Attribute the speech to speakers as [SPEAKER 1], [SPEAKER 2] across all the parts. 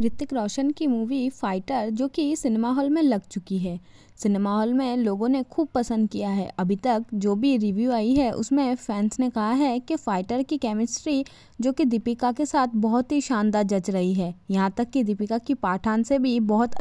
[SPEAKER 1] ऋतिक रोशन की movie fighter जो कि सिनेमा हॉल में लग चुकी है सिनेमा हॉल में लोगों ने खूब पसंद किया है अभी तक जो भी रिव्यू आई है उसमें फैंस ने कहा है कि फाइटर की केमिस्ट्री जो कि दीपिका के साथ बहुत ही शानदार जच रही है यहाँ तक कि दीपिका की पाठान से भी बहुत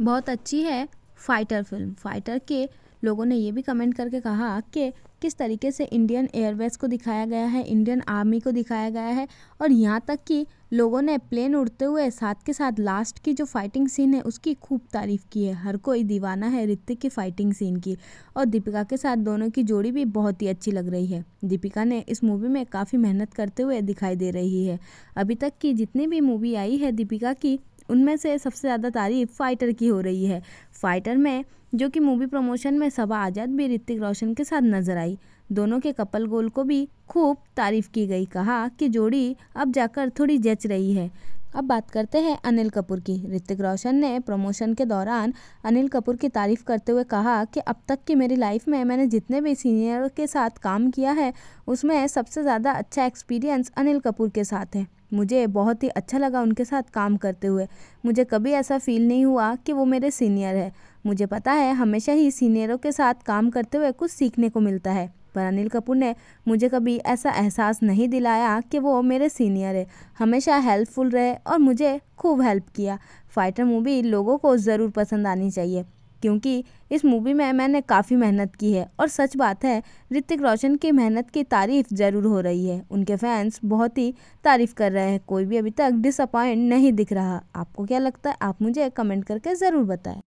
[SPEAKER 1] बहुत अच्छी है फाइटर फिल्म फाइटर के लोगों ने ये भी कमेंट करके कहा कि किस तरीके से इंडियन एयरवेज को दिखाया गया है इंडियन आर्मी को दिखाया गया है और यहाँ तक कि लोगों ने प्लेन उड़ते हुए साथ के साथ लास्ट की जो फाइटिंग सीन है उसकी खूब तारीफ़ की है हर कोई दीवाना है ऋतिक की फाइटिंग सीन की और दीपिका के साथ दोनों की जोड़ी भी बहुत ही अच्छी लग रही है दीपिका ने इस मूवी में काफ़ी मेहनत करते हुए दिखाई दे रही है अभी तक की जितनी भी मूवी आई है दीपिका की उनमें से सबसे ज़्यादा तारीफ़ फाइटर की हो रही है फाइटर में जो कि मूवी प्रमोशन में सबा आज़ाद भी ऋतिक रोशन के साथ नजर आई दोनों के कपल गोल को भी खूब तारीफ़ की गई कहा कि जोड़ी अब जाकर थोड़ी जच रही है अब बात करते हैं अनिल कपूर की ऋतिक रोशन ने प्रमोशन के दौरान अनिल कपूर की तारीफ़ करते हुए कहा कि अब तक की मेरी लाइफ में मैंने जितने भी सीनियर के साथ काम किया है उसमें सबसे ज़्यादा अच्छा एक्सपीरियंस अनिल कपूर के साथ है मुझे बहुत ही अच्छा लगा उनके साथ काम करते हुए मुझे कभी ऐसा फील नहीं हुआ कि वो मेरे सीनियर है मुझे पता है हमेशा ही सीनियरों के साथ काम करते हुए कुछ सीखने को मिलता है पर अनिल कपूर ने मुझे कभी ऐसा एहसास नहीं दिलाया कि वो मेरे सीनियर है हमेशा हेल्पफुल रहे और मुझे खूब हेल्प किया फाइटर मूवी लोगों को ज़रूर पसंद आनी चाहिए क्योंकि इस मूवी में मैंने काफ़ी मेहनत की है और सच बात है ऋतिक रोशन की मेहनत की तारीफ़ ज़रूर हो रही है उनके फैंस बहुत ही तारीफ़ कर रहे हैं कोई भी अभी तक डिसअपॉइंट नहीं दिख रहा आपको क्या लगता है आप मुझे कमेंट करके ज़रूर बताएं